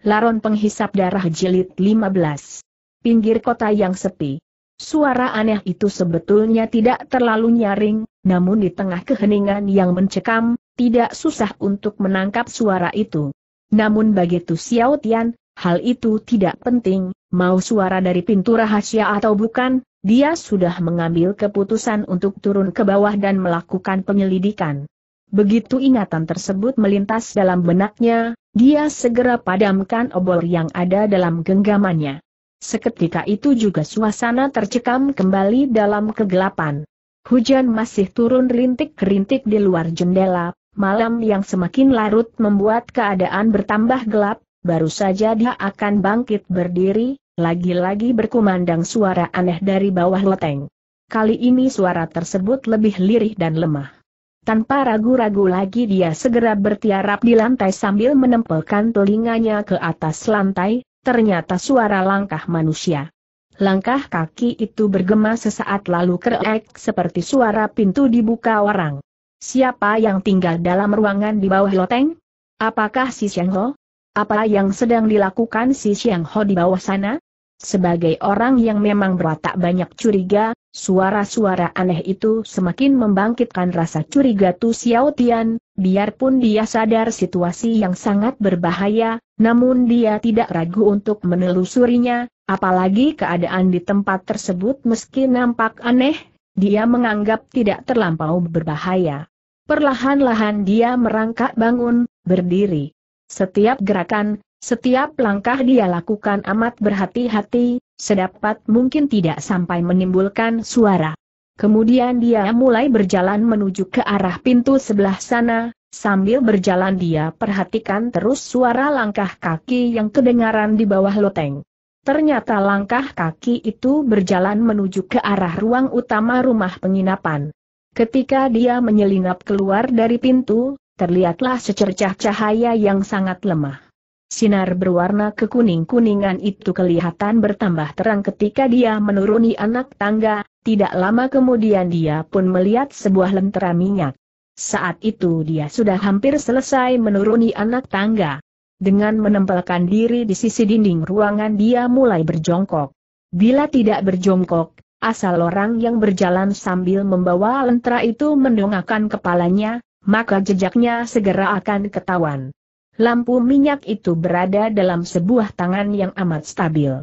Laron penghisap darah jilid 15. Pinggir kota yang sepi. Suara aneh itu sebetulnya tidak terlalu nyaring, namun di tengah keheningan yang mencekam, tidak susah untuk menangkap suara itu. Namun bagi Tu Xiao Tian, hal itu tidak penting, mau suara dari pintu rahasia atau bukan, dia sudah mengambil keputusan untuk turun ke bawah dan melakukan penyelidikan. Begitu ingatan tersebut melintas dalam benaknya, dia segera padamkan obor yang ada dalam genggamannya. Seketika itu juga suasana tercekam kembali dalam kegelapan. Hujan masih turun rintik-rintik di luar jendela, malam yang semakin larut membuat keadaan bertambah gelap, baru saja dia akan bangkit berdiri, lagi-lagi berkumandang suara aneh dari bawah loteng. Kali ini suara tersebut lebih lirih dan lemah. Tanpa ragu-ragu lagi dia segera bertiarap di lantai sambil menempelkan telinganya ke atas lantai, ternyata suara langkah manusia. Langkah kaki itu bergema sesaat lalu kerek seperti suara pintu dibuka orang. Siapa yang tinggal dalam ruangan di bawah loteng? Apakah si Xiang Ho? Apa yang sedang dilakukan si Xiang Ho di bawah sana? Sebagai orang yang memang berwatak banyak curiga, Suara-suara aneh itu semakin membangkitkan rasa curiga Tu Xiao Tian, biarpun dia sadar situasi yang sangat berbahaya, namun dia tidak ragu untuk menelusurinya, apalagi keadaan di tempat tersebut meski nampak aneh, dia menganggap tidak terlampau berbahaya. Perlahan-lahan dia merangkak bangun, berdiri. Setiap gerakan, setiap langkah dia lakukan amat berhati-hati, Sedapat mungkin tidak sampai menimbulkan suara. Kemudian dia mulai berjalan menuju ke arah pintu sebelah sana, sambil berjalan dia perhatikan terus suara langkah kaki yang kedengaran di bawah loteng. Ternyata langkah kaki itu berjalan menuju ke arah ruang utama rumah penginapan. Ketika dia menyelinap keluar dari pintu, terlihatlah secercah cahaya yang sangat lemah. Sinar berwarna kekuning-kuningan itu kelihatan bertambah terang ketika dia menuruni anak tangga, tidak lama kemudian dia pun melihat sebuah lentera minyak. Saat itu dia sudah hampir selesai menuruni anak tangga. Dengan menempelkan diri di sisi dinding ruangan dia mulai berjongkok. Bila tidak berjongkok, asal orang yang berjalan sambil membawa lentera itu mendongakkan kepalanya, maka jejaknya segera akan ketahuan. Lampu minyak itu berada dalam sebuah tangan yang amat stabil.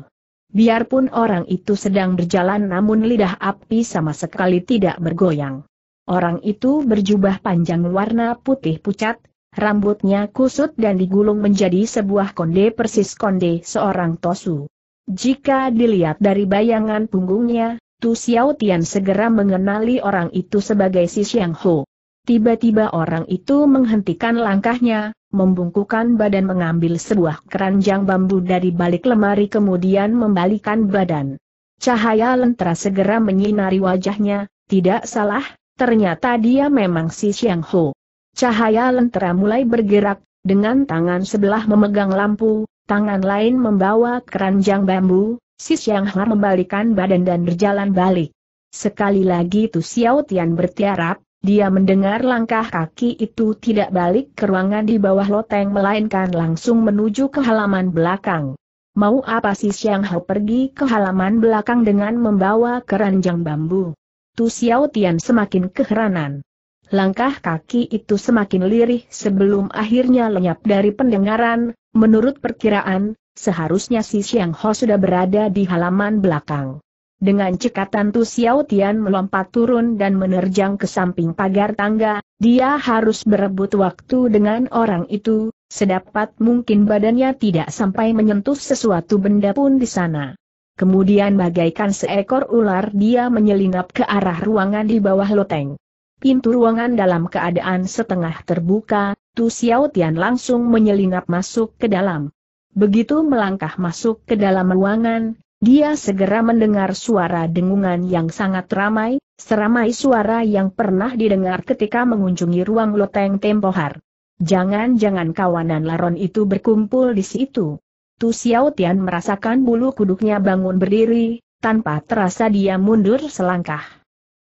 Biarpun orang itu sedang berjalan namun lidah api sama sekali tidak bergoyang. Orang itu berjubah panjang warna putih pucat, rambutnya kusut dan digulung menjadi sebuah konde persis konde seorang Tosu. Jika dilihat dari bayangan punggungnya, Tu Xiao Tian segera mengenali orang itu sebagai si Xiang Ho. Tiba-tiba orang itu menghentikan langkahnya, membungkukan badan mengambil sebuah keranjang bambu dari balik lemari kemudian membalikan badan. Cahaya lentera segera menyinari wajahnya, tidak salah, ternyata dia memang si Xiang Ho. Cahaya lentera mulai bergerak, dengan tangan sebelah memegang lampu, tangan lain membawa keranjang bambu, si Xiang Ho membalikan badan dan berjalan balik. Sekali lagi Tu Xiao Tian bertiarap, dia mendengar langkah kaki itu tidak balik ke ruangan di bawah loteng melainkan langsung menuju ke halaman belakang. Mau apa si Siang Hao pergi ke halaman belakang dengan membawa keranjang bambu? Tu Xiao Tian semakin keheranan. Langkah kaki itu semakin lirih sebelum akhirnya lenyap dari pendengaran, menurut perkiraan, seharusnya si Xiang Ho sudah berada di halaman belakang. Dengan cekatan Tu Xiao Tian melompat turun dan menerjang ke samping pagar tangga, dia harus berebut waktu dengan orang itu, sedapat mungkin badannya tidak sampai menyentuh sesuatu benda pun di sana. Kemudian bagaikan seekor ular dia menyelinap ke arah ruangan di bawah loteng. Pintu ruangan dalam keadaan setengah terbuka, Tu Xiao Tian langsung menyelinap masuk ke dalam. Begitu melangkah masuk ke dalam ruangan, dia segera mendengar suara dengungan yang sangat ramai, seramai suara yang pernah didengar ketika mengunjungi ruang loteng tempohar. Jangan-jangan kawanan laron itu berkumpul di situ. Tu Xiao Tian merasakan bulu kuduknya bangun berdiri, tanpa terasa dia mundur selangkah.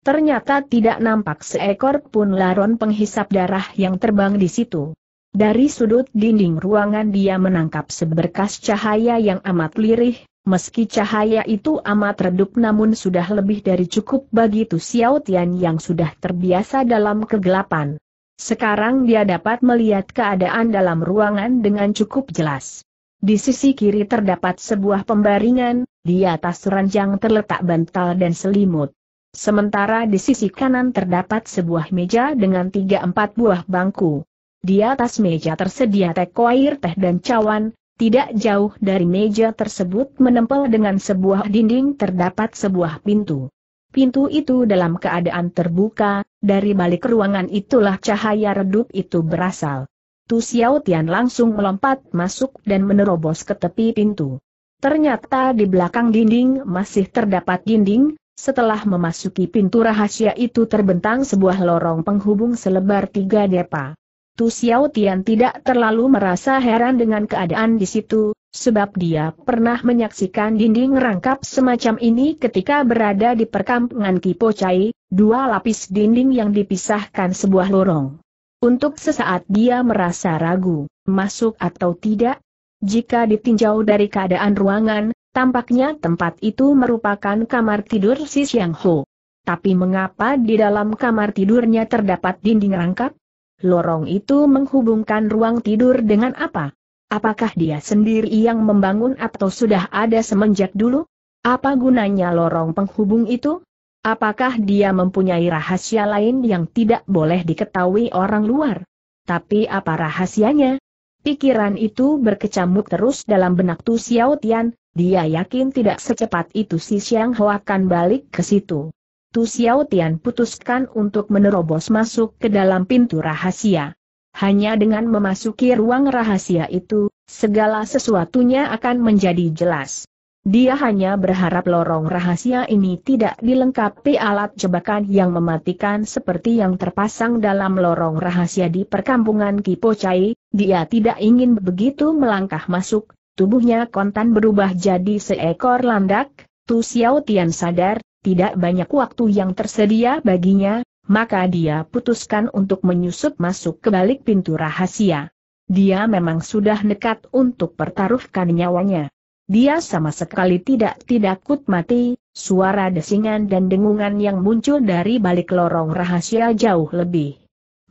Ternyata tidak nampak seekor pun laron penghisap darah yang terbang di situ. Dari sudut dinding ruangan dia menangkap seberkas cahaya yang amat lirih, Meski cahaya itu amat redup namun sudah lebih dari cukup bagi Tu Xiao Tian yang sudah terbiasa dalam kegelapan. Sekarang dia dapat melihat keadaan dalam ruangan dengan cukup jelas. Di sisi kiri terdapat sebuah pembaringan, di atas ranjang terletak bantal dan selimut. Sementara di sisi kanan terdapat sebuah meja dengan tiga empat buah bangku. Di atas meja tersedia teko air teh dan cawan, tidak jauh dari meja tersebut menempel dengan sebuah dinding terdapat sebuah pintu. Pintu itu dalam keadaan terbuka, dari balik ruangan itulah cahaya redup itu berasal. Tu Xiao Tian langsung melompat masuk dan menerobos ke tepi pintu. Ternyata di belakang dinding masih terdapat dinding, setelah memasuki pintu rahasia itu terbentang sebuah lorong penghubung selebar tiga depa. Tu Xiao Tian tidak terlalu merasa heran dengan keadaan di situ, sebab dia pernah menyaksikan dinding rangkap semacam ini ketika berada di perkampungan Kipo Chai, dua lapis dinding yang dipisahkan sebuah lorong. Untuk sesaat dia merasa ragu, masuk atau tidak. Jika ditinjau dari keadaan ruangan, tampaknya tempat itu merupakan kamar tidur si Xiang Ho. Tapi mengapa di dalam kamar tidurnya terdapat dinding rangkap? Lorong itu menghubungkan ruang tidur dengan apa? Apakah dia sendiri yang membangun atau sudah ada semenjak dulu? Apa gunanya lorong penghubung itu? Apakah dia mempunyai rahasia lain yang tidak boleh diketahui orang luar? Tapi apa rahasianya? Pikiran itu berkecamuk terus dalam benak Tu Xiao Tian, dia yakin tidak secepat itu si Xiang Hua akan balik ke situ itu Xiao Tian putuskan untuk menerobos masuk ke dalam pintu rahasia. Hanya dengan memasuki ruang rahasia itu, segala sesuatunya akan menjadi jelas. Dia hanya berharap lorong rahasia ini tidak dilengkapi alat jebakan yang mematikan seperti yang terpasang dalam lorong rahasia di perkampungan Kipocai, dia tidak ingin begitu melangkah masuk, tubuhnya kontan berubah jadi seekor landak, Tu Xiao Tian sadar, tidak banyak waktu yang tersedia baginya, maka dia putuskan untuk menyusup masuk ke balik pintu rahasia. Dia memang sudah nekat untuk pertaruhkan nyawanya. Dia sama sekali tidak tidak mati, suara desingan dan dengungan yang muncul dari balik lorong rahasia jauh lebih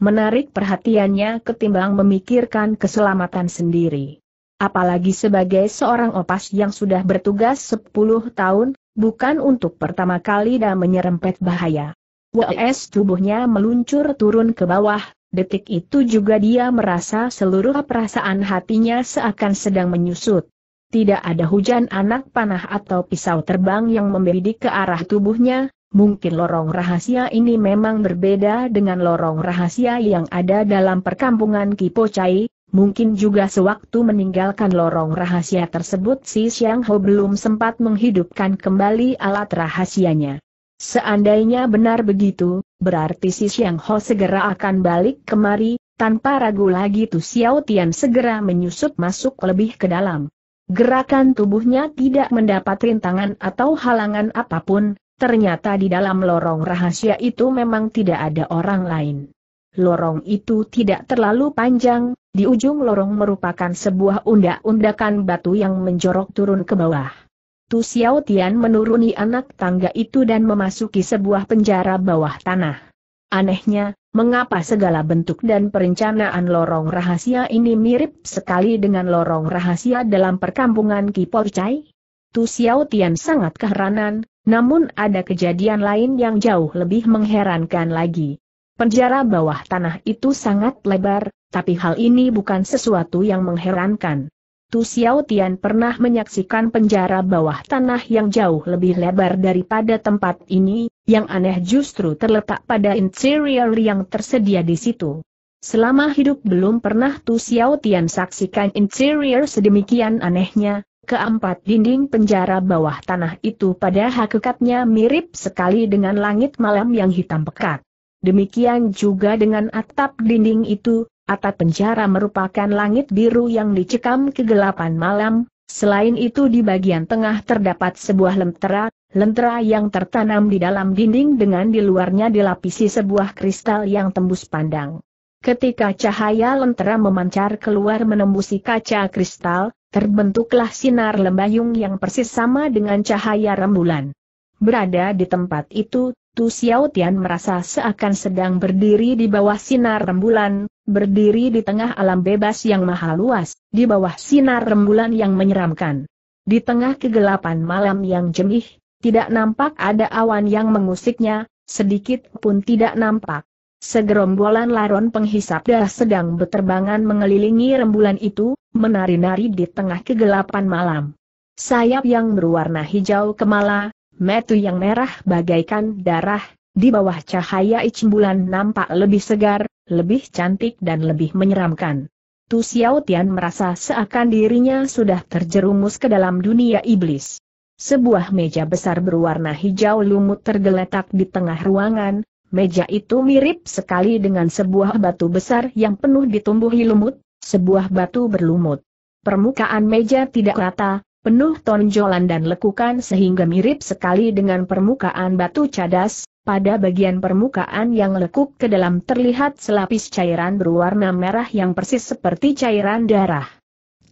menarik perhatiannya ketimbang memikirkan keselamatan sendiri. Apalagi sebagai seorang opas yang sudah bertugas 10 tahun, Bukan untuk pertama kali dan menyerempet bahaya. WS tubuhnya meluncur turun ke bawah, detik itu juga dia merasa seluruh perasaan hatinya seakan sedang menyusut. Tidak ada hujan anak panah atau pisau terbang yang membidik ke arah tubuhnya, Mungkin lorong rahasia ini memang berbeda dengan lorong rahasia yang ada dalam perkampungan Kipocai, Mungkin juga sewaktu meninggalkan lorong rahasia tersebut si Xiang Ho belum sempat menghidupkan kembali alat rahasianya. Seandainya benar begitu, berarti si Xiang Ho segera akan balik kemari, tanpa ragu lagi Tu Xiao Tian segera menyusup masuk lebih ke dalam. Gerakan tubuhnya tidak mendapat rintangan atau halangan apapun, ternyata di dalam lorong rahasia itu memang tidak ada orang lain. Lorong itu tidak terlalu panjang, di ujung lorong merupakan sebuah undak-undakan batu yang menjorok turun ke bawah. Tu Xiao Tian menuruni anak tangga itu dan memasuki sebuah penjara bawah tanah. Anehnya, mengapa segala bentuk dan perencanaan lorong rahasia ini mirip sekali dengan lorong rahasia dalam perkampungan Kiporcai? Tu Xiao Tian sangat keheranan, namun ada kejadian lain yang jauh lebih mengherankan lagi. Penjara bawah tanah itu sangat lebar, tapi hal ini bukan sesuatu yang mengherankan. Tu Xiao Tian pernah menyaksikan penjara bawah tanah yang jauh lebih lebar daripada tempat ini, yang aneh justru terletak pada interior yang tersedia di situ. Selama hidup belum pernah Tu Xiao Tian saksikan interior sedemikian anehnya, keempat dinding penjara bawah tanah itu pada hakikatnya mirip sekali dengan langit malam yang hitam pekat. Demikian juga dengan atap dinding itu, atap penjara merupakan langit biru yang dicekam kegelapan malam, selain itu di bagian tengah terdapat sebuah lentera, lentera yang tertanam di dalam dinding dengan di luarnya dilapisi sebuah kristal yang tembus pandang. Ketika cahaya lentera memancar keluar menembusi kaca kristal, terbentuklah sinar lembayung yang persis sama dengan cahaya rembulan. Berada di tempat itu, Tu Xiao Tian merasa seakan sedang berdiri di bawah sinar rembulan, berdiri di tengah alam bebas yang maha luas, di bawah sinar rembulan yang menyeramkan. Di tengah kegelapan malam yang jemih, tidak nampak ada awan yang mengusiknya, sedikit pun tidak nampak. Segerombolan laron penghisap darah sedang berterbangan mengelilingi rembulan itu, menari-nari di tengah kegelapan malam. Sayap yang berwarna hijau kemala, metu yang merah bagaikan darah, di bawah cahaya bulan nampak lebih segar, lebih cantik dan lebih menyeramkan. Tu Xiao Tian merasa seakan dirinya sudah terjerumus ke dalam dunia iblis. Sebuah meja besar berwarna hijau lumut tergeletak di tengah ruangan, meja itu mirip sekali dengan sebuah batu besar yang penuh ditumbuhi lumut, sebuah batu berlumut. Permukaan meja tidak rata, penuh tonjolan dan lekukan sehingga mirip sekali dengan permukaan batu cadas, pada bagian permukaan yang lekuk ke dalam terlihat selapis cairan berwarna merah yang persis seperti cairan darah.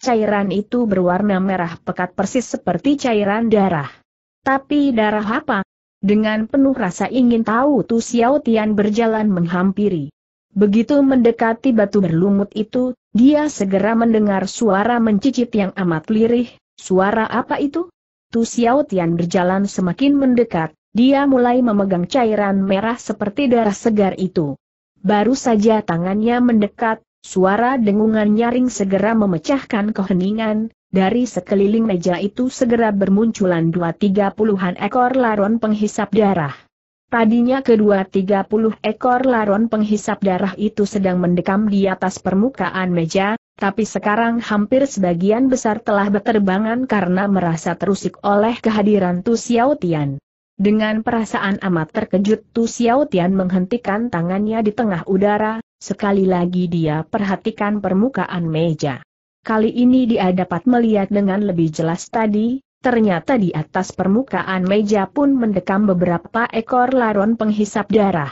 Cairan itu berwarna merah pekat persis seperti cairan darah. Tapi darah apa? Dengan penuh rasa ingin tahu Tu Xiao Tian berjalan menghampiri. Begitu mendekati batu berlumut itu, dia segera mendengar suara mencicit yang amat lirih, Suara apa itu? Tu Xiao Tian berjalan semakin mendekat, dia mulai memegang cairan merah seperti darah segar itu. Baru saja tangannya mendekat, suara dengungan nyaring segera memecahkan keheningan, dari sekeliling meja itu segera bermunculan dua tiga puluhan ekor laron penghisap darah. Tadinya kedua tiga puluh ekor laron penghisap darah itu sedang mendekam di atas permukaan meja, tapi sekarang hampir sebagian besar telah berterbangan karena merasa terusik oleh kehadiran Tu Xiao Dengan perasaan amat terkejut Tu Xiao menghentikan tangannya di tengah udara, sekali lagi dia perhatikan permukaan meja. Kali ini dia dapat melihat dengan lebih jelas tadi, ternyata di atas permukaan meja pun mendekam beberapa ekor laron penghisap darah.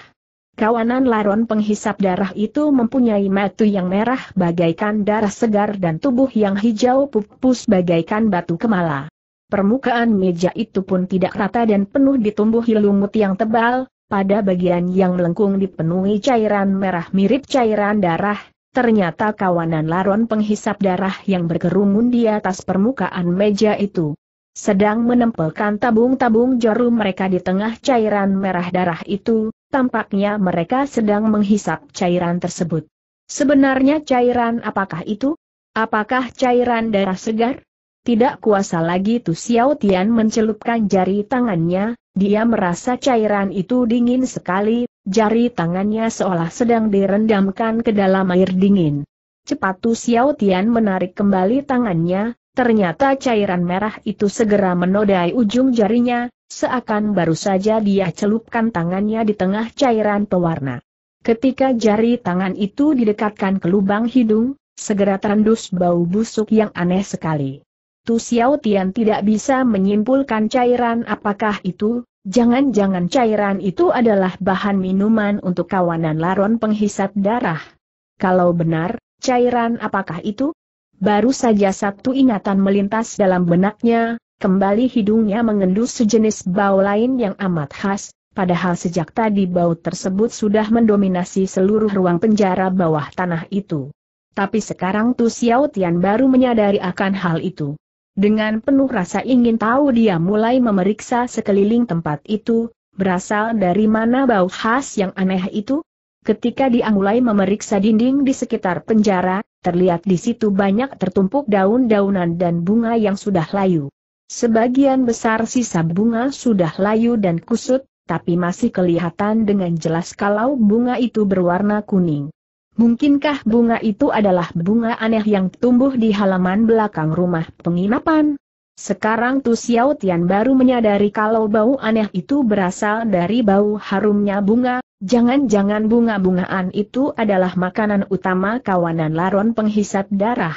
Kawanan laron penghisap darah itu mempunyai matu yang merah bagaikan darah segar dan tubuh yang hijau pupus bagaikan batu kemala. Permukaan meja itu pun tidak rata dan penuh ditumbuhi lumut yang tebal, pada bagian yang melengkung dipenuhi cairan merah mirip cairan darah, ternyata kawanan laron penghisap darah yang berkerumun di atas permukaan meja itu sedang menempelkan tabung-tabung jarum mereka di tengah cairan merah darah itu, tampaknya mereka sedang menghisap cairan tersebut. Sebenarnya cairan apakah itu? Apakah cairan darah segar? Tidak kuasa lagi Tu Xiao Tian mencelupkan jari tangannya, dia merasa cairan itu dingin sekali, jari tangannya seolah sedang direndamkan ke dalam air dingin. Cepat Tu Xiao Tian menarik kembali tangannya, Ternyata cairan merah itu segera menodai ujung jarinya, seakan baru saja dia celupkan tangannya di tengah cairan pewarna. Ketika jari tangan itu didekatkan ke lubang hidung, segera terendus bau busuk yang aneh sekali. Tu Xiao Tian tidak bisa menyimpulkan cairan apakah itu, jangan-jangan cairan itu adalah bahan minuman untuk kawanan laron penghisap darah. Kalau benar, cairan apakah itu? Baru saja satu ingatan melintas dalam benaknya, kembali hidungnya mengendus sejenis bau lain yang amat khas, padahal sejak tadi bau tersebut sudah mendominasi seluruh ruang penjara bawah tanah itu. Tapi sekarang Tu Xiao Tian baru menyadari akan hal itu. Dengan penuh rasa ingin tahu dia mulai memeriksa sekeliling tempat itu, berasal dari mana bau khas yang aneh itu? Ketika dia mulai memeriksa dinding di sekitar penjara, terlihat di situ banyak tertumpuk daun-daunan dan bunga yang sudah layu. Sebagian besar sisa bunga sudah layu dan kusut, tapi masih kelihatan dengan jelas kalau bunga itu berwarna kuning. Mungkinkah bunga itu adalah bunga aneh yang tumbuh di halaman belakang rumah penginapan? Sekarang Tu Xiao Tian baru menyadari kalau bau aneh itu berasal dari bau harumnya bunga, Jangan-jangan bunga-bungaan itu adalah makanan utama kawanan laron penghisap darah.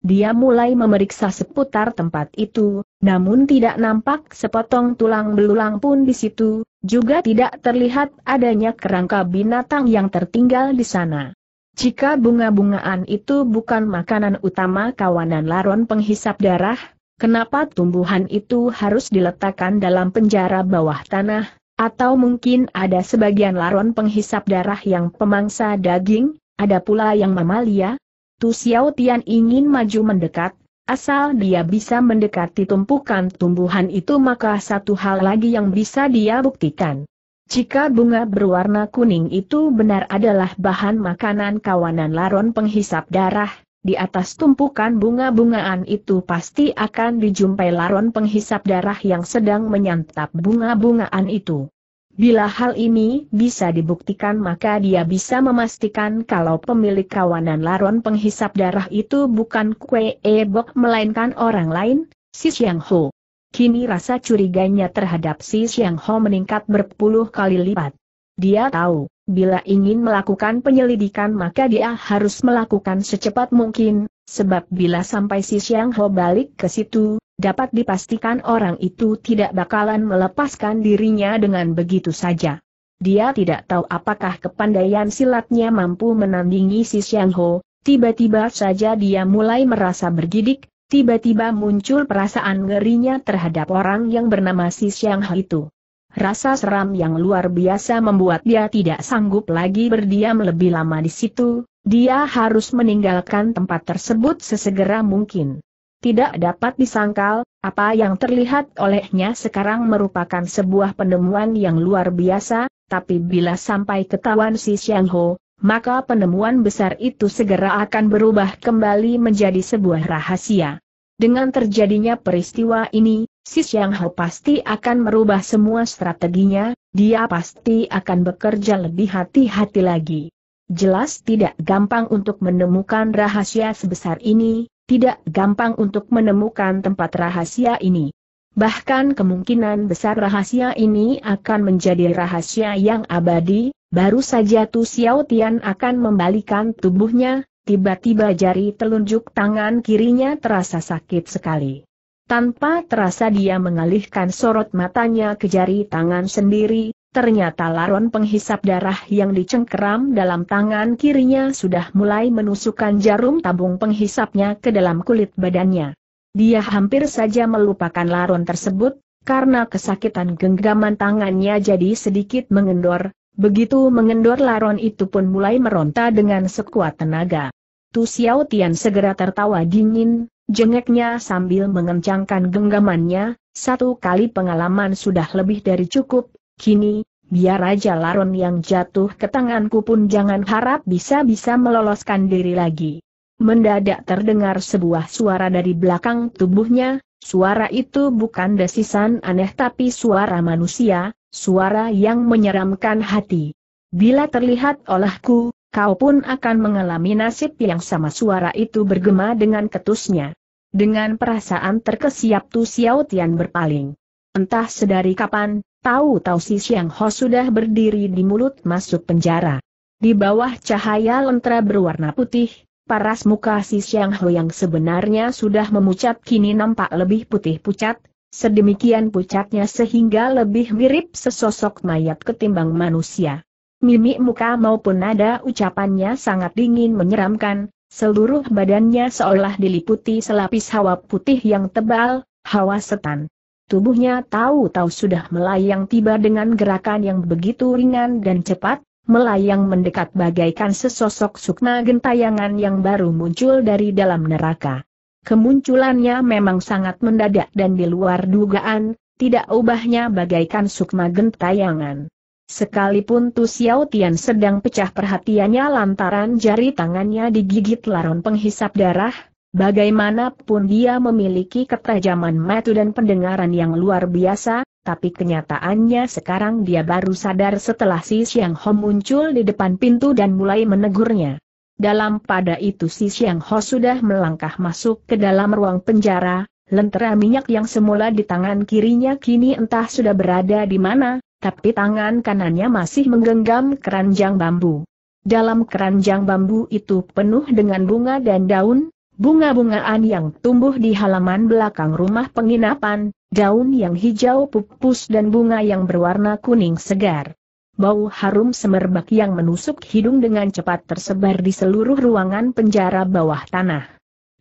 Dia mulai memeriksa seputar tempat itu, namun tidak nampak sepotong tulang belulang pun di situ, juga tidak terlihat adanya kerangka binatang yang tertinggal di sana. Jika bunga-bungaan itu bukan makanan utama kawanan laron penghisap darah, kenapa tumbuhan itu harus diletakkan dalam penjara bawah tanah, atau mungkin ada sebagian laron penghisap darah yang pemangsa daging, ada pula yang mamalia. Tu Xiao Tian ingin maju mendekat, asal dia bisa mendekati tumpukan tumbuhan itu maka satu hal lagi yang bisa dia buktikan. Jika bunga berwarna kuning itu benar adalah bahan makanan kawanan laron penghisap darah, di atas tumpukan bunga-bungaan itu pasti akan dijumpai laron penghisap darah yang sedang menyantap bunga-bungaan itu. Bila hal ini bisa dibuktikan maka dia bisa memastikan kalau pemilik kawanan laron penghisap darah itu bukan Kue Ebok melainkan orang lain, si Xiang Ho. Kini rasa curiganya terhadap si Xiang Ho meningkat berpuluh kali lipat. Dia tahu, bila ingin melakukan penyelidikan maka dia harus melakukan secepat mungkin, sebab bila sampai si Xiang Ho balik ke situ, dapat dipastikan orang itu tidak bakalan melepaskan dirinya dengan begitu saja. Dia tidak tahu apakah kepandaian silatnya mampu menandingi si Xiang Ho, tiba-tiba saja dia mulai merasa bergidik, tiba-tiba muncul perasaan ngerinya terhadap orang yang bernama si Xiang Ho itu. Rasa seram yang luar biasa membuat dia tidak sanggup lagi berdiam lebih lama di situ, dia harus meninggalkan tempat tersebut sesegera mungkin. Tidak dapat disangkal, apa yang terlihat olehnya sekarang merupakan sebuah penemuan yang luar biasa, tapi bila sampai ketahuan si Xiang Ho, maka penemuan besar itu segera akan berubah kembali menjadi sebuah rahasia. Dengan terjadinya peristiwa ini, Sis yang Ho pasti akan merubah semua strateginya, dia pasti akan bekerja lebih hati-hati lagi. Jelas tidak gampang untuk menemukan rahasia sebesar ini, tidak gampang untuk menemukan tempat rahasia ini. Bahkan kemungkinan besar rahasia ini akan menjadi rahasia yang abadi, baru saja Tu Xiao Tian akan membalikan tubuhnya, tiba-tiba jari telunjuk tangan kirinya terasa sakit sekali. Tanpa terasa dia mengalihkan sorot matanya ke jari tangan sendiri, ternyata laron penghisap darah yang dicengkeram dalam tangan kirinya sudah mulai menusukkan jarum tabung penghisapnya ke dalam kulit badannya. Dia hampir saja melupakan laron tersebut, karena kesakitan genggaman tangannya jadi sedikit mengendor, begitu mengendor laron itu pun mulai meronta dengan sekuat tenaga. Tu Xiao Tian segera tertawa dingin, Jengeknya sambil mengencangkan genggamannya, satu kali pengalaman sudah lebih dari cukup, kini, biar Raja Laron yang jatuh ke tanganku pun jangan harap bisa-bisa meloloskan diri lagi. Mendadak terdengar sebuah suara dari belakang tubuhnya, suara itu bukan desisan aneh tapi suara manusia, suara yang menyeramkan hati. Bila terlihat olehku, kau pun akan mengalami nasib yang sama suara itu bergema dengan ketusnya. Dengan perasaan terkesiap Tu Xiao Tian berpaling. Entah sedari kapan, tahu-tahu si Xiang Ho sudah berdiri di mulut masuk penjara. Di bawah cahaya lentera berwarna putih, paras muka si Xiang Ho yang sebenarnya sudah memucat kini nampak lebih putih pucat, sedemikian pucatnya sehingga lebih mirip sesosok mayat ketimbang manusia. Mimik muka maupun nada ucapannya sangat dingin menyeramkan, Seluruh badannya seolah diliputi selapis hawa putih yang tebal, hawa setan. Tubuhnya tahu-tahu sudah melayang tiba dengan gerakan yang begitu ringan dan cepat, melayang mendekat bagaikan sesosok sukma gentayangan yang baru muncul dari dalam neraka. Kemunculannya memang sangat mendadak dan di luar dugaan, tidak ubahnya bagaikan sukma gentayangan. Sekalipun Tu Xiao Tian sedang pecah perhatiannya lantaran jari tangannya digigit laron penghisap darah, bagaimanapun dia memiliki ketajaman mata dan pendengaran yang luar biasa, tapi kenyataannya sekarang dia baru sadar setelah si Xiang Ho muncul di depan pintu dan mulai menegurnya. Dalam pada itu si Xiang Ho sudah melangkah masuk ke dalam ruang penjara, lentera minyak yang semula di tangan kirinya kini entah sudah berada di mana, tapi tangan kanannya masih menggenggam keranjang bambu. Dalam keranjang bambu itu penuh dengan bunga dan daun, bunga-bungaan yang tumbuh di halaman belakang rumah penginapan, daun yang hijau pupus dan bunga yang berwarna kuning segar. Bau harum semerbak yang menusuk hidung dengan cepat tersebar di seluruh ruangan penjara bawah tanah.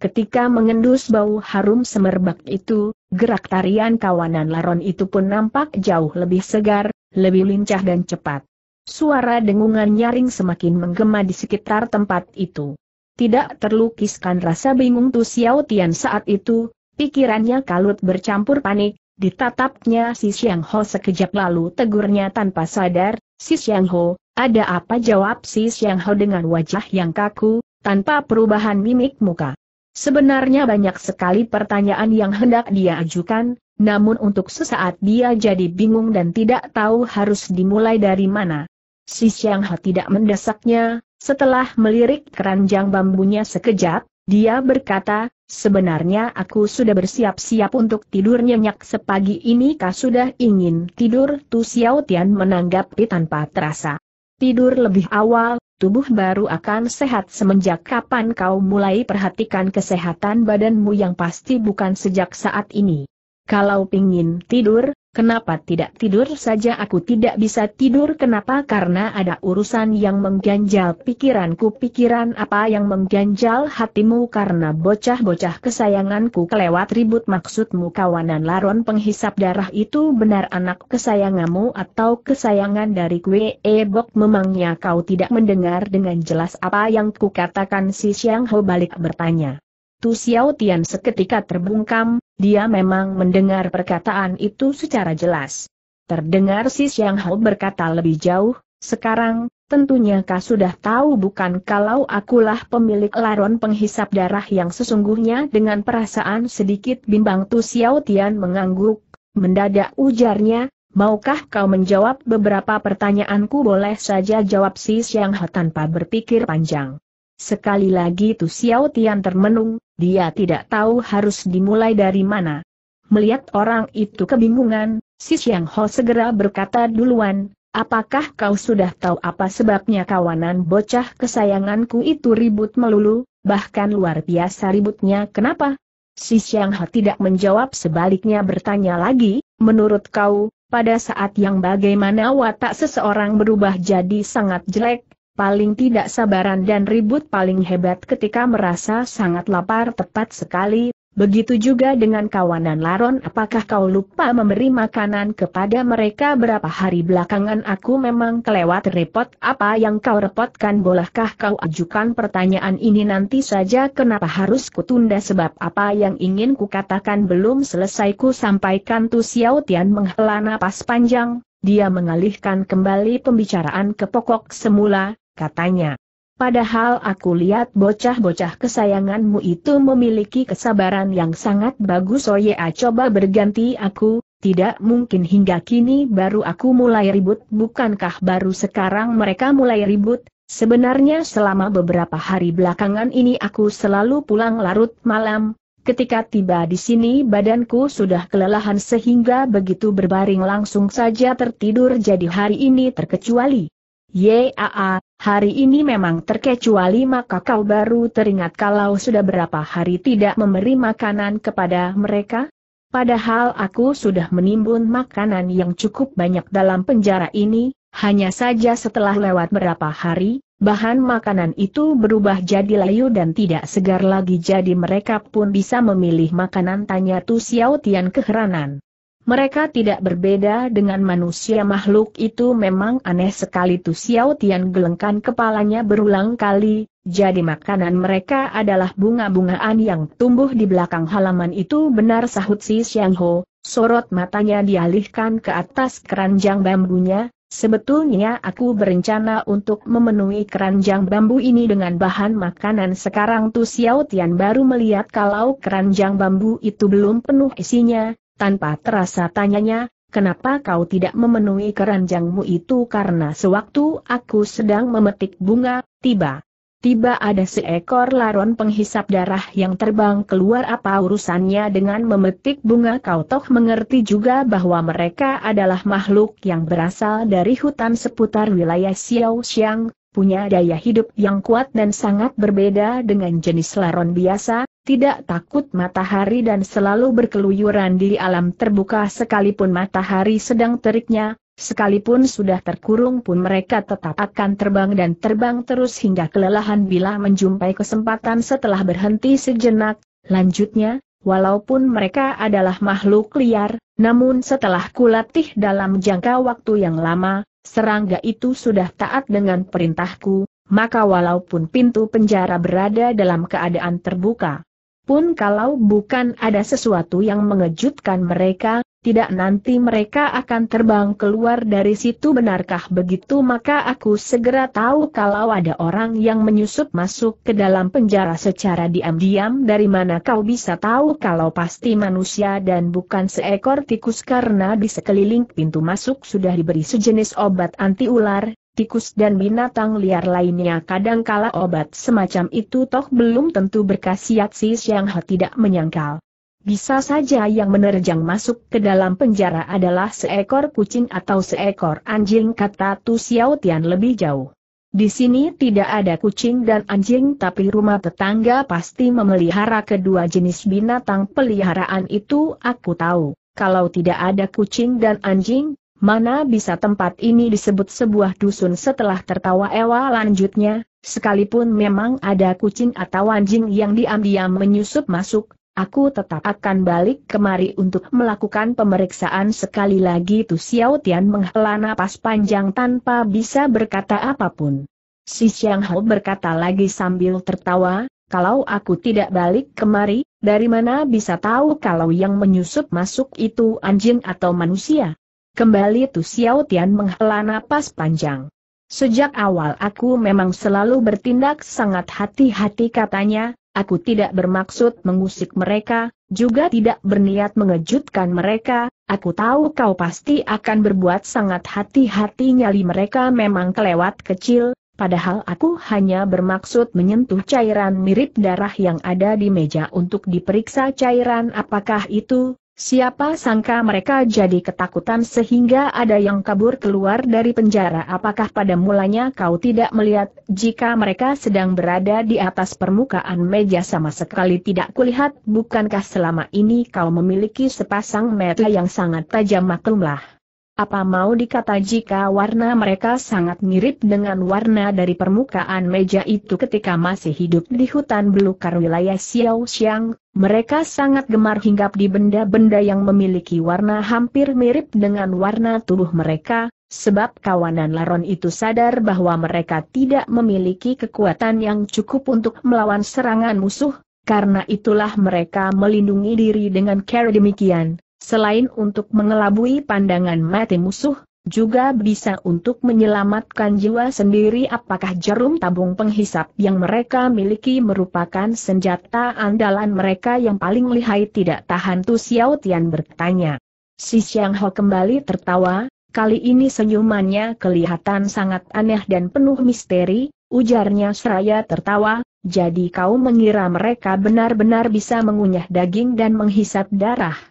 Ketika mengendus bau harum semerbak itu, gerak tarian kawanan laron itu pun nampak jauh lebih segar, lebih lincah dan cepat. Suara dengungan nyaring semakin menggema di sekitar tempat itu. Tidak terlukiskan rasa bingung Tu Xiao Tian saat itu, pikirannya kalut bercampur panik, ditatapnya si Xiang Ho sekejap lalu tegurnya tanpa sadar, si Xiang Ho, ada apa jawab si Xiang Ho dengan wajah yang kaku, tanpa perubahan mimik muka. Sebenarnya banyak sekali pertanyaan yang hendak dia ajukan, namun untuk sesaat dia jadi bingung dan tidak tahu harus dimulai dari mana. Si Siang Ha tidak mendesaknya, setelah melirik keranjang bambunya sekejap, dia berkata, Sebenarnya aku sudah bersiap-siap untuk tidur nyenyak sepagi ini kah sudah ingin tidur Tu Xiao Tian menanggapi tanpa terasa. Tidur lebih awal, tubuh baru akan sehat semenjak kapan kau mulai perhatikan kesehatan badanmu yang pasti bukan sejak saat ini. Kalau pingin tidur, Kenapa tidak tidur saja aku tidak bisa tidur kenapa karena ada urusan yang mengganjal pikiranku pikiran apa yang mengganjal hatimu karena bocah-bocah kesayanganku kelewat ribut maksudmu kawanan laron penghisap darah itu benar anak kesayanganmu atau kesayangan dari kue ebok memangnya kau tidak mendengar dengan jelas apa yang kukatakan si Siang Ho balik bertanya. Tu Xiao Tian seketika terbungkam, dia memang mendengar perkataan itu secara jelas. Terdengar si Xiang Hao berkata lebih jauh, sekarang, tentunya kau sudah tahu bukan kalau akulah pemilik laron penghisap darah yang sesungguhnya dengan perasaan sedikit bimbang Tu Xiao Tian mengangguk, mendadak ujarnya, maukah kau menjawab beberapa pertanyaanku boleh saja jawab si Xiang Hao tanpa berpikir panjang. Sekali lagi Tu Xiao Tian termenung, dia tidak tahu harus dimulai dari mana. Melihat orang itu kebingungan, si Xiang Ho segera berkata duluan, apakah kau sudah tahu apa sebabnya kawanan bocah kesayanganku itu ribut melulu, bahkan luar biasa ributnya kenapa? Si Xiang Ho tidak menjawab sebaliknya bertanya lagi, menurut kau, pada saat yang bagaimana watak seseorang berubah jadi sangat jelek, paling tidak sabaran dan ribut paling hebat ketika merasa sangat lapar tepat sekali, begitu juga dengan kawanan Laron apakah kau lupa memberi makanan kepada mereka berapa hari belakangan aku memang kelewat repot apa yang kau repotkan bolehkah kau ajukan pertanyaan ini nanti saja kenapa harus kutunda sebab apa yang ingin kukatakan belum selesai ku sampaikan Tu Xiao Tian menghela napas panjang, dia mengalihkan kembali pembicaraan ke pokok semula, katanya. Padahal aku lihat bocah-bocah kesayanganmu itu memiliki kesabaran yang sangat bagus Oh ya coba berganti aku, tidak mungkin hingga kini baru aku mulai ribut bukankah baru sekarang mereka mulai ribut, sebenarnya selama beberapa hari belakangan ini aku selalu pulang larut malam, ketika tiba di sini badanku sudah kelelahan sehingga begitu berbaring langsung saja tertidur jadi hari ini terkecuali. Yaa, hari ini memang terkecuali maka kau baru teringat kalau sudah berapa hari tidak memberi makanan kepada mereka? Padahal aku sudah menimbun makanan yang cukup banyak dalam penjara ini, hanya saja setelah lewat berapa hari, bahan makanan itu berubah jadi layu dan tidak segar lagi jadi mereka pun bisa memilih makanan tanya Tu Xiao Tian keheranan. Mereka tidak berbeda dengan manusia makhluk itu memang aneh sekali Tu Xiao Tian gelengkan kepalanya berulang kali, jadi makanan mereka adalah bunga-bungaan yang tumbuh di belakang halaman itu benar sahut si Xiang Ho, sorot matanya dialihkan ke atas keranjang bambunya, Sebetulnya aku berencana untuk memenuhi keranjang bambu ini dengan bahan makanan sekarang Tu Xiao Tian baru melihat kalau keranjang bambu itu belum penuh isinya, tanpa terasa tanyanya, kenapa kau tidak memenuhi keranjangmu itu karena sewaktu aku sedang memetik bunga, tiba. Tiba ada seekor laron penghisap darah yang terbang keluar apa urusannya dengan memetik bunga kau toh mengerti juga bahwa mereka adalah makhluk yang berasal dari hutan seputar wilayah Xiao Xiang, punya daya hidup yang kuat dan sangat berbeda dengan jenis laron biasa, tidak takut matahari dan selalu berkeluyuran di alam terbuka sekalipun matahari sedang teriknya, sekalipun sudah terkurung pun mereka tetap akan terbang dan terbang terus hingga kelelahan bila menjumpai kesempatan setelah berhenti sejenak, lanjutnya, walaupun mereka adalah makhluk liar, namun setelah kulatih dalam jangka waktu yang lama, serangga itu sudah taat dengan perintahku, maka walaupun pintu penjara berada dalam keadaan terbuka, pun kalau bukan ada sesuatu yang mengejutkan mereka, tidak nanti mereka akan terbang keluar dari situ benarkah begitu maka aku segera tahu kalau ada orang yang menyusup masuk ke dalam penjara secara diam-diam dari mana kau bisa tahu kalau pasti manusia dan bukan seekor tikus karena di sekeliling pintu masuk sudah diberi sejenis obat anti ular, tikus dan binatang liar lainnya kadang kadangkala obat semacam itu toh belum tentu berkhasiat si Siang He tidak menyangkal. Bisa saja yang menerjang masuk ke dalam penjara adalah seekor kucing atau seekor anjing kata Tu Xiao Tian lebih jauh. Di sini tidak ada kucing dan anjing tapi rumah tetangga pasti memelihara kedua jenis binatang peliharaan itu aku tahu. Kalau tidak ada kucing dan anjing, Mana bisa tempat ini disebut sebuah dusun setelah tertawa Ewa lanjutnya, sekalipun memang ada kucing atau anjing yang diam-diam menyusup masuk, aku tetap akan balik kemari untuk melakukan pemeriksaan sekali lagi Tu Xiao Tian menghela napas panjang tanpa bisa berkata apapun. Si Xiang Hao berkata lagi sambil tertawa, kalau aku tidak balik kemari, dari mana bisa tahu kalau yang menyusup masuk itu anjing atau manusia? Kembali Tu Xiao Tian menghela napas panjang. Sejak awal aku memang selalu bertindak sangat hati-hati katanya, aku tidak bermaksud mengusik mereka, juga tidak berniat mengejutkan mereka, aku tahu kau pasti akan berbuat sangat hati-hati nyali mereka memang kelewat kecil, padahal aku hanya bermaksud menyentuh cairan mirip darah yang ada di meja untuk diperiksa cairan apakah itu, Siapa sangka mereka jadi ketakutan sehingga ada yang kabur keluar dari penjara apakah pada mulanya kau tidak melihat jika mereka sedang berada di atas permukaan meja sama sekali tidak kulihat bukankah selama ini kau memiliki sepasang mata yang sangat tajam maklumlah. Apa mau dikata jika warna mereka sangat mirip dengan warna dari permukaan meja itu ketika masih hidup di hutan belukar wilayah Xiao Xiang, mereka sangat gemar hinggap di benda-benda yang memiliki warna hampir mirip dengan warna tubuh mereka, sebab kawanan laron itu sadar bahwa mereka tidak memiliki kekuatan yang cukup untuk melawan serangan musuh, karena itulah mereka melindungi diri dengan cara demikian. Selain untuk mengelabui pandangan mati musuh, juga bisa untuk menyelamatkan jiwa sendiri apakah jarum tabung penghisap yang mereka miliki merupakan senjata andalan mereka yang paling lihai tidak tahan Tu Xiao Tian bertanya. Si Xiang Ho kembali tertawa, kali ini senyumannya kelihatan sangat aneh dan penuh misteri, ujarnya seraya tertawa, jadi kau mengira mereka benar-benar bisa mengunyah daging dan menghisap darah.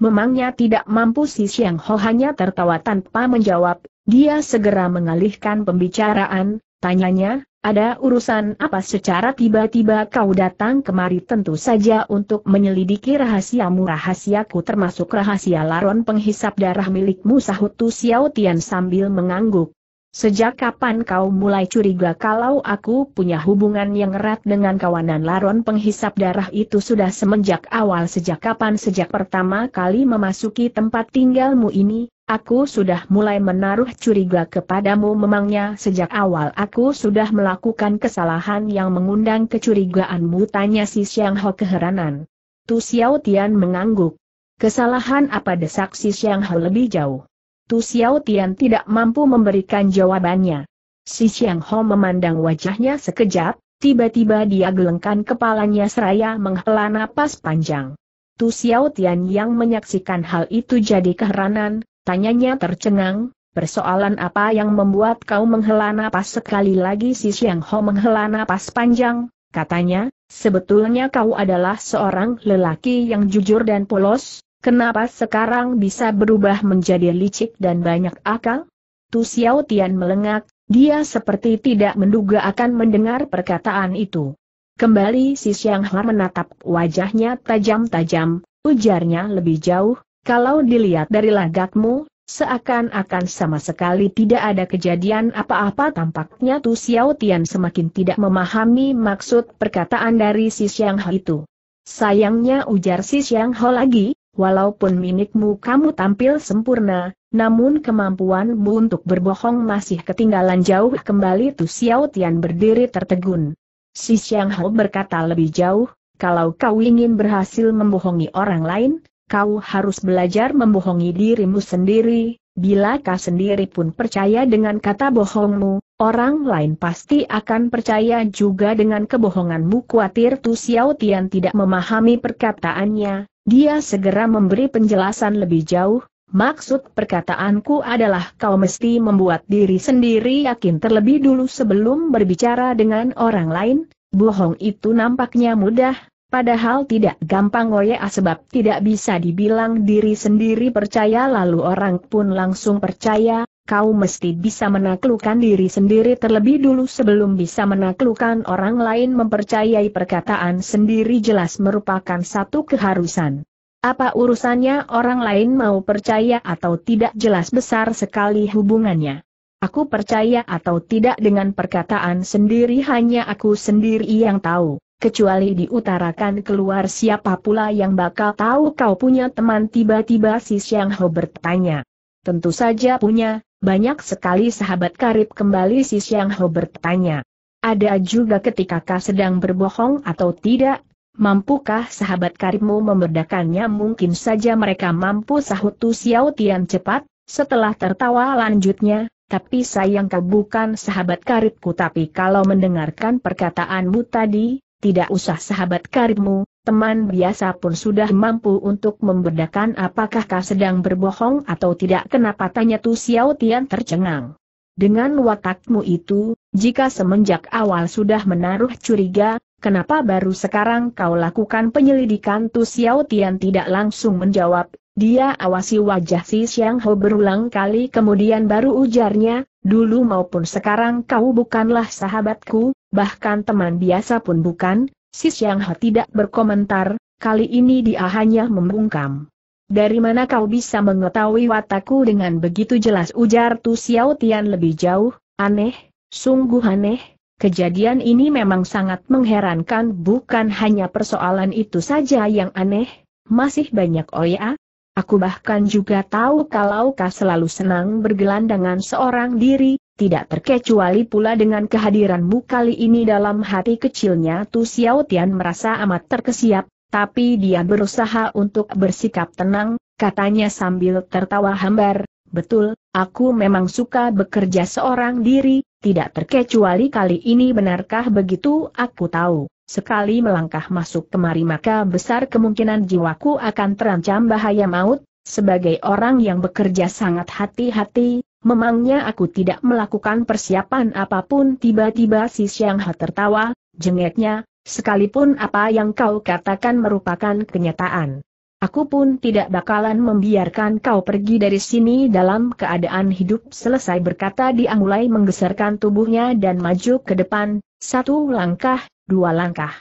Memangnya tidak mampu si Siang Ho hanya tertawa tanpa menjawab, dia segera mengalihkan pembicaraan, tanyanya, ada urusan apa secara tiba-tiba kau datang kemari tentu saja untuk menyelidiki rahasiamu rahasiaku termasuk rahasia laron penghisap darah milikmu sahut Xiao Tian sambil mengangguk. Sejak kapan kau mulai curiga kalau aku punya hubungan yang erat dengan kawanan laron penghisap darah itu sudah semenjak awal sejak kapan sejak pertama kali memasuki tempat tinggalmu ini, aku sudah mulai menaruh curiga kepadamu memangnya sejak awal aku sudah melakukan kesalahan yang mengundang kecurigaanmu tanya si Siang Ho keheranan. Tu Xiao Tian mengangguk. Kesalahan apa desak si Siang Ho lebih jauh? Tu Xiao Tian tidak mampu memberikan jawabannya. Si Xiang Ho memandang wajahnya sekejap, tiba-tiba dia gelengkan kepalanya seraya menghela napas panjang. Tu Xiao Tian yang menyaksikan hal itu jadi keheranan, tanyanya tercengang, persoalan apa yang membuat kau menghela napas sekali lagi si Xiang Ho menghela napas panjang, katanya, sebetulnya kau adalah seorang lelaki yang jujur dan polos, Kenapa sekarang bisa berubah menjadi licik dan banyak akal? Tu Xiao Tian melengak, dia seperti tidak menduga akan mendengar perkataan itu. Kembali si Xiang Ha menatap wajahnya tajam-tajam, ujarnya lebih jauh, kalau dilihat dari lagakmu, seakan-akan sama sekali tidak ada kejadian apa-apa tampaknya Tu Xiao Tian semakin tidak memahami maksud perkataan dari si Xiang Ha itu. Sayangnya ujar si Xiang Ho lagi, Walaupun mimikmu kamu tampil sempurna, namun kemampuanmu untuk berbohong masih ketinggalan jauh kembali Tu Xiao Tian berdiri tertegun. Si Xiang Hao berkata lebih jauh, kalau kau ingin berhasil membohongi orang lain, kau harus belajar membohongi dirimu sendiri, bila kau sendiri pun percaya dengan kata bohongmu, orang lain pasti akan percaya juga dengan kebohonganmu kuatir Tu Xiao Tian tidak memahami perkataannya, dia segera memberi penjelasan lebih jauh, Maksud perkataanku adalah kau mesti membuat diri sendiri yakin terlebih dulu sebelum berbicara dengan orang lain, bohong itu nampaknya mudah, Padahal tidak gampang oya sebab tidak bisa dibilang diri sendiri percaya lalu orang pun langsung percaya, kau mesti bisa menaklukkan diri sendiri terlebih dulu sebelum bisa menaklukkan orang lain mempercayai perkataan sendiri jelas merupakan satu keharusan. Apa urusannya orang lain mau percaya atau tidak jelas besar sekali hubungannya. Aku percaya atau tidak dengan perkataan sendiri hanya aku sendiri yang tahu kecuali diutarakan keluar siapa pula yang bakal tahu kau punya teman tiba-tiba si Yang Ho bertanya. Tentu saja punya, banyak sekali sahabat karib kembali si Yang Ho bertanya. Ada juga ketika kau sedang berbohong atau tidak, Mampukah sahabat karibmu membedakannya mungkin saja mereka mampu sahut Tu Xiao Tian cepat, setelah tertawa lanjutnya, tapi sayang kau bukan sahabat karibku tapi kalau mendengarkan perkataanmu tadi, tidak usah sahabat karibmu, teman biasa pun sudah mampu untuk membedakan apakah kau sedang berbohong atau tidak kenapa tanya Tu Xiao Tian tercengang. Dengan watakmu itu, jika semenjak awal sudah menaruh curiga, kenapa baru sekarang kau lakukan penyelidikan Tu Xiao Tian tidak langsung menjawab, dia awasi wajah si Xiang Ho berulang kali kemudian baru ujarnya, dulu maupun sekarang kau bukanlah sahabatku, bahkan teman biasa pun bukan, si Yang He tidak berkomentar, kali ini dia hanya membungkam. Dari mana kau bisa mengetahui watakku dengan begitu jelas ujar Tu Xiao Tian lebih jauh, aneh, sungguh aneh, kejadian ini memang sangat mengherankan bukan hanya persoalan itu saja yang aneh, masih banyak oya, oh Aku bahkan juga tahu kalau kau selalu senang bergelandangan seorang diri, tidak terkecuali pula dengan kehadiranmu kali ini dalam hati kecilnya Tu Xiao Tian merasa amat terkesiap, tapi dia berusaha untuk bersikap tenang, katanya sambil tertawa hambar, betul, aku memang suka bekerja seorang diri, tidak terkecuali kali ini benarkah begitu aku tahu. Sekali melangkah masuk kemari maka besar kemungkinan jiwaku akan terancam bahaya maut, sebagai orang yang bekerja sangat hati-hati, Memangnya aku tidak melakukan persiapan apapun tiba-tiba si Siang Ha tertawa, jengeknya, sekalipun apa yang kau katakan merupakan kenyataan. Aku pun tidak bakalan membiarkan kau pergi dari sini dalam keadaan hidup selesai berkata dia mulai menggeserkan tubuhnya dan maju ke depan, satu langkah, dua langkah.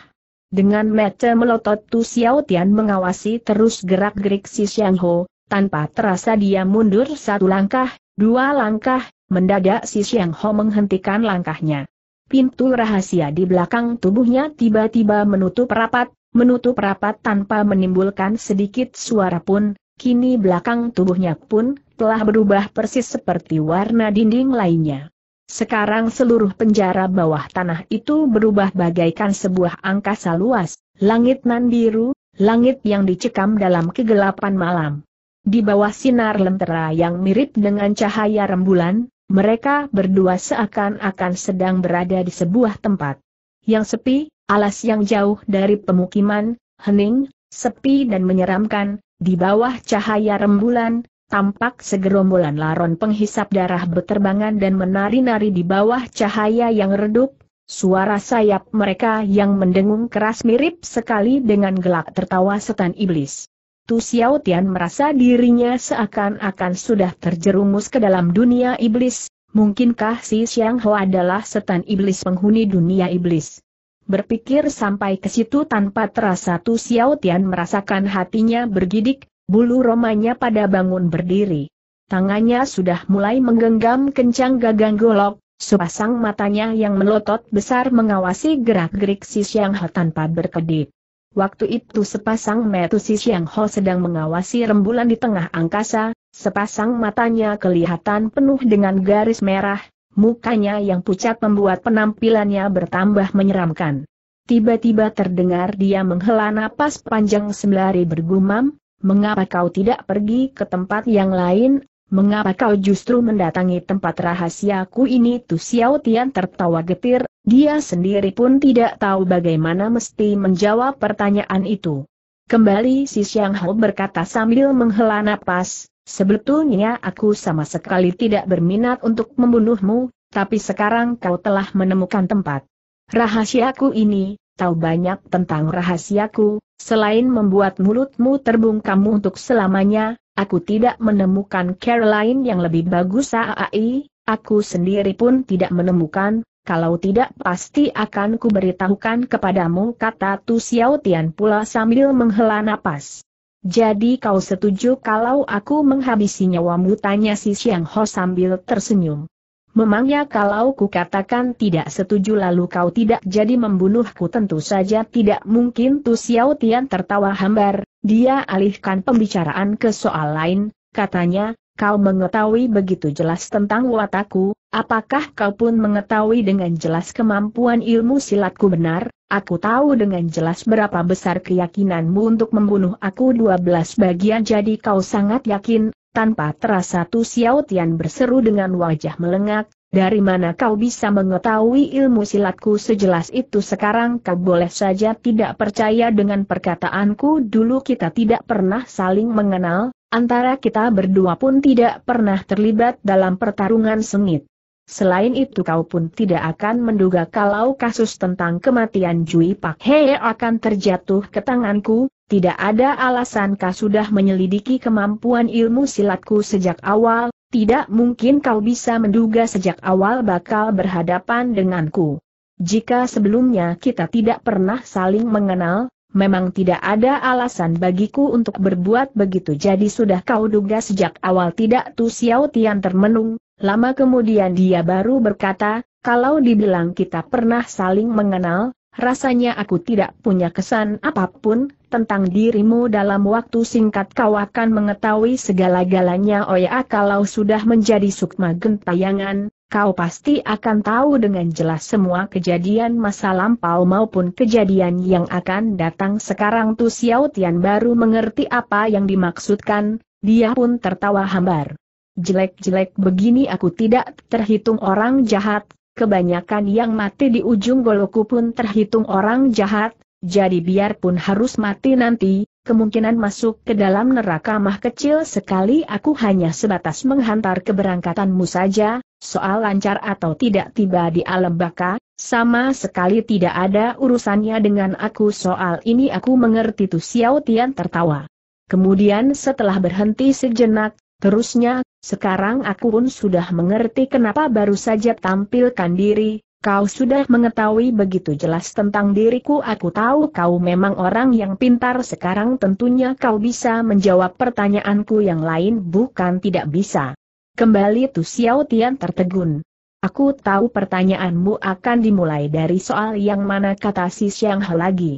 Dengan mata melotot Tu Xiao Tian mengawasi terus gerak-gerik si Xiang Ho, tanpa terasa dia mundur satu langkah, Dua langkah, mendadak si Xiang Ho menghentikan langkahnya. Pintu rahasia di belakang tubuhnya tiba-tiba menutup rapat, menutup rapat tanpa menimbulkan sedikit suara pun, kini belakang tubuhnya pun telah berubah persis seperti warna dinding lainnya. Sekarang seluruh penjara bawah tanah itu berubah bagaikan sebuah angkasa luas, langit nan biru, langit yang dicekam dalam kegelapan malam. Di bawah sinar lentera yang mirip dengan cahaya rembulan, mereka berdua seakan-akan sedang berada di sebuah tempat yang sepi, alas yang jauh dari pemukiman, hening, sepi dan menyeramkan, di bawah cahaya rembulan, tampak segerombolan laron penghisap darah beterbangan dan menari-nari di bawah cahaya yang redup, suara sayap mereka yang mendengung keras mirip sekali dengan gelak tertawa setan iblis. Tu Xiao Tian merasa dirinya seakan-akan sudah terjerumus ke dalam dunia iblis, mungkinkah si Xiang Ho adalah setan iblis penghuni dunia iblis? Berpikir sampai ke situ tanpa terasa Tu Xiao Tian merasakan hatinya bergidik, bulu romanya pada bangun berdiri. Tangannya sudah mulai menggenggam kencang gagang golok, sepasang matanya yang melotot besar mengawasi gerak-gerik si Xiang Ho tanpa berkedip. Waktu itu sepasang Metusis yang Ho sedang mengawasi rembulan di tengah angkasa, sepasang matanya kelihatan penuh dengan garis merah, mukanya yang pucat membuat penampilannya bertambah menyeramkan. Tiba-tiba terdengar dia menghela napas panjang sembari bergumam, mengapa kau tidak pergi ke tempat yang lain, mengapa kau justru mendatangi tempat rahasiaku ini Tu Xiao Tian tertawa getir, dia sendiri pun tidak tahu bagaimana mesti menjawab pertanyaan itu. Kembali si Xiang Hao berkata sambil menghela napas, sebetulnya aku sama sekali tidak berminat untuk membunuhmu, tapi sekarang kau telah menemukan tempat. Rahasiaku ini, tahu banyak tentang rahasiaku, selain membuat mulutmu terbungkam untuk selamanya, aku tidak menemukan Caroline yang lebih bagus saai, aku sendiri pun tidak menemukan, kalau tidak pasti akan kuberitahukan kepadamu kata Tu Xiao Tian pula sambil menghela napas. Jadi kau setuju kalau aku menghabisi nyawamu tanya si Xiang Ho sambil tersenyum. Memangnya kalau ku katakan tidak setuju lalu kau tidak jadi membunuhku tentu saja tidak mungkin Tu Xiao Tian tertawa hambar, dia alihkan pembicaraan ke soal lain, katanya, kau mengetahui begitu jelas tentang wataku, apakah kau pun mengetahui dengan jelas kemampuan ilmu silatku benar? Aku tahu dengan jelas berapa besar keyakinanmu untuk membunuh aku 12 bagian jadi kau sangat yakin, tanpa terasa Tu Xiao Tian berseru dengan wajah melengak, dari mana kau bisa mengetahui ilmu silatku sejelas itu sekarang kau boleh saja tidak percaya dengan perkataanku dulu kita tidak pernah saling mengenal, Antara kita berdua pun tidak pernah terlibat dalam pertarungan sengit. Selain itu kau pun tidak akan menduga kalau kasus tentang kematian Jui Pak akan terjatuh ke tanganku, tidak ada alasan kau sudah menyelidiki kemampuan ilmu silatku sejak awal, tidak mungkin kau bisa menduga sejak awal bakal berhadapan denganku. Jika sebelumnya kita tidak pernah saling mengenal, Memang tidak ada alasan bagiku untuk berbuat begitu jadi sudah kau duga sejak awal tidak Tu Xiao Tian termenung, lama kemudian dia baru berkata, kalau dibilang kita pernah saling mengenal, rasanya aku tidak punya kesan apapun tentang dirimu dalam waktu singkat kau akan mengetahui segala-galanya oh ya kalau sudah menjadi sukma gentayangan, kau pasti akan tahu dengan jelas semua kejadian masa lampau maupun kejadian yang akan datang sekarang Tu Xiao Tian baru mengerti apa yang dimaksudkan, dia pun tertawa hambar. Jelek-jelek begini aku tidak terhitung orang jahat, kebanyakan yang mati di ujung goloku pun terhitung orang jahat, jadi biarpun harus mati nanti, kemungkinan masuk ke dalam neraka mah kecil sekali aku hanya sebatas menghantar keberangkatanmu saja, Soal lancar atau tidak tiba di alam baka, sama sekali tidak ada urusannya dengan aku soal ini aku mengerti Tu Xiao Tian tertawa. Kemudian setelah berhenti sejenak, terusnya, sekarang aku pun sudah mengerti kenapa baru saja tampilkan diri, kau sudah mengetahui begitu jelas tentang diriku aku tahu kau memang orang yang pintar sekarang tentunya kau bisa menjawab pertanyaanku yang lain bukan tidak bisa. Kembali Tu Xiao Tian tertegun. Aku tahu pertanyaanmu akan dimulai dari soal yang mana kata si Xiang He lagi.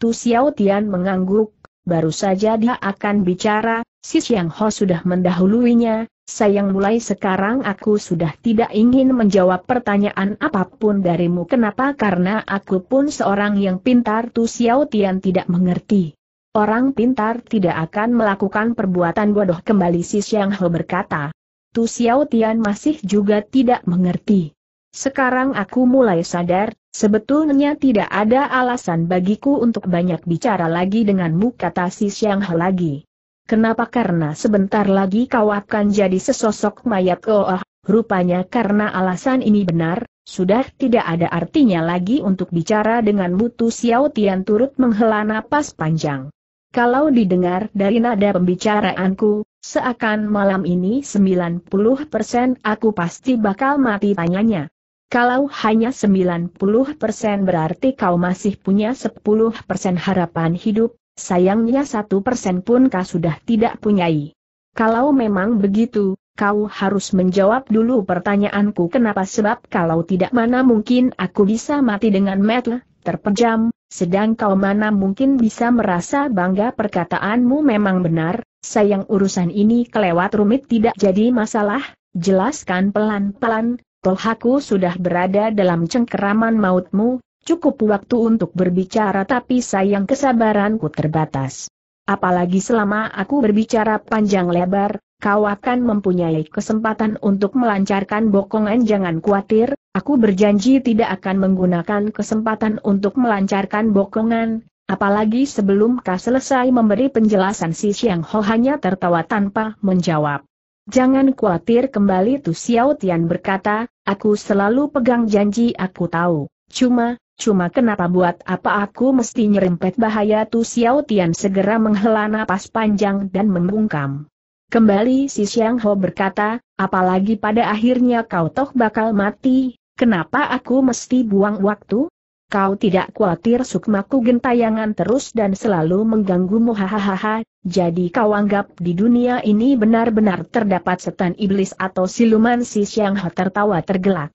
Tu Xiao Tian mengangguk, baru saja dia akan bicara, si Xiang Ho sudah mendahuluinya, sayang mulai sekarang aku sudah tidak ingin menjawab pertanyaan apapun darimu kenapa karena aku pun seorang yang pintar Tu Xiao Tian tidak mengerti. Orang pintar tidak akan melakukan perbuatan bodoh kembali si Xiang He berkata. Tu Xiao Tian masih juga tidak mengerti. Sekarang aku mulai sadar, sebetulnya tidak ada alasan bagiku untuk banyak bicara lagi denganmu kata si Xiang He lagi. Kenapa karena sebentar lagi kau akan jadi sesosok mayat oh, oh. rupanya karena alasan ini benar, sudah tidak ada artinya lagi untuk bicara denganmu Tu Xiao Tian turut menghela napas panjang. Kalau didengar dari nada pembicaraanku, Seakan malam ini 90% aku pasti bakal mati tanyanya. Kalau hanya 90% berarti kau masih punya 10% harapan hidup, sayangnya 1% pun kau sudah tidak punyai. Kalau memang begitu, kau harus menjawab dulu pertanyaanku kenapa sebab kalau tidak mana mungkin aku bisa mati dengan metu, terpejam, sedang kau mana mungkin bisa merasa bangga perkataanmu memang benar, sayang urusan ini kelewat rumit tidak jadi masalah, jelaskan pelan-pelan, toh aku sudah berada dalam cengkeraman mautmu, cukup waktu untuk berbicara tapi sayang kesabaranku terbatas. Apalagi selama aku berbicara panjang lebar, kau akan mempunyai kesempatan untuk melancarkan bokongan jangan khawatir, aku berjanji tidak akan menggunakan kesempatan untuk melancarkan bokongan, apalagi sebelum kau selesai memberi penjelasan si Xiang Ho hanya tertawa tanpa menjawab. Jangan khawatir kembali Tu Xiao Tian berkata, aku selalu pegang janji aku tahu, cuma, cuma kenapa buat apa aku mesti nyerempet bahaya Tu Xiao Tian segera menghela napas panjang dan membungkam. Kembali si Siang Ho berkata, apalagi pada akhirnya kau toh bakal mati, kenapa aku mesti buang waktu? Kau tidak khawatir sukmaku gentayangan terus dan selalu mengganggumu hahaha, jadi kau anggap di dunia ini benar-benar terdapat setan iblis atau siluman si Siang Ho tertawa tergelak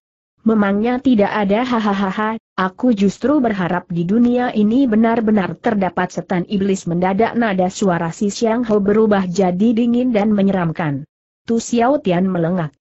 memangnya tidak ada hahaha, aku justru berharap di dunia ini benar-benar terdapat setan iblis mendadak nada suara si Xiang Ho berubah jadi dingin dan menyeramkan. Tu Xiao Tian melengak.